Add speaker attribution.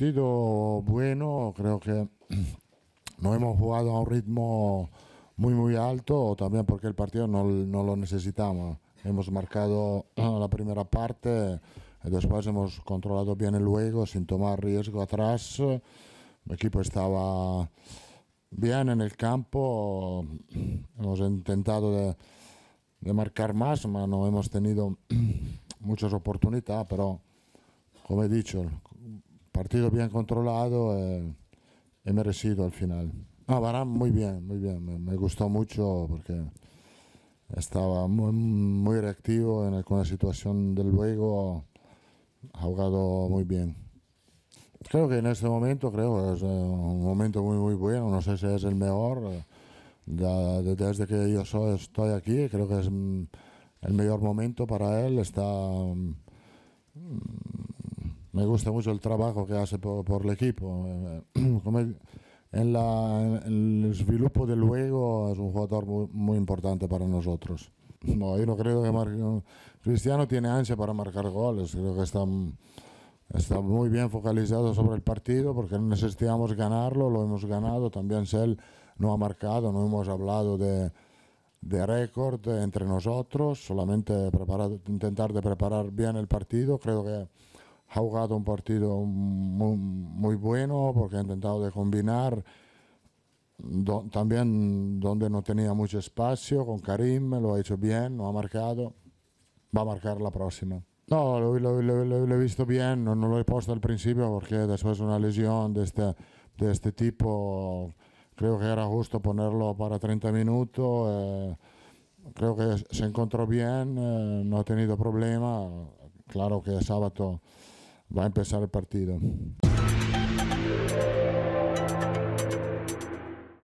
Speaker 1: partido bueno, creo que no hemos jugado a un ritmo muy muy alto, también porque el partido no, no lo necesitamos. Hemos marcado ah, la primera parte, y después hemos controlado bien el juego sin tomar riesgo atrás. El equipo estaba bien en el campo, hemos intentado de, de marcar más, pero no hemos tenido muchas oportunidades, pero como he dicho, partido bien controlado, eh, he merecido al final. Ah, Barán, muy bien, muy bien, me, gustó mucho porque estaba muy, muy reactivo en alguna situación del juego, ha jugado muy bien. Creo que en este momento, creo es eh, un momento muy, muy bueno, no sé si es el mejor, eh, desde que yo estoy aquí, creo que es mm, el mejor momento para él, está mm, me gusta mucho el trabajo que hace por, el equipo. Eh, en, el desarrollo de luego, es un jugador muy, importante para nosotros. No, yo no creo que Cristiano tiene ansia para marcar goles. Creo que está, está muy bien focalizado sobre el partido porque necesitamos ganarlo, lo hemos ganado. También Cel no ha marcado, no hemos hablado de, de récord entre nosotros, solamente preparar, intentar de preparar bien el partido. Creo que ha jugado un partido muy, bueno porque ha intentado de combinar también donde no tenía mucho espacio con Karim, lo ha hecho bien, lo ha marcado, va a marcar la próxima. No, lo, he visto bien, no, lo he puesto al principio porque después de una lesión de este, de este tipo creo que era justo ponerlo para 30 minutos. Eh, creo que se encontró bien, eh, no ha tenido problema. Claro que sábado va a empezar el partido.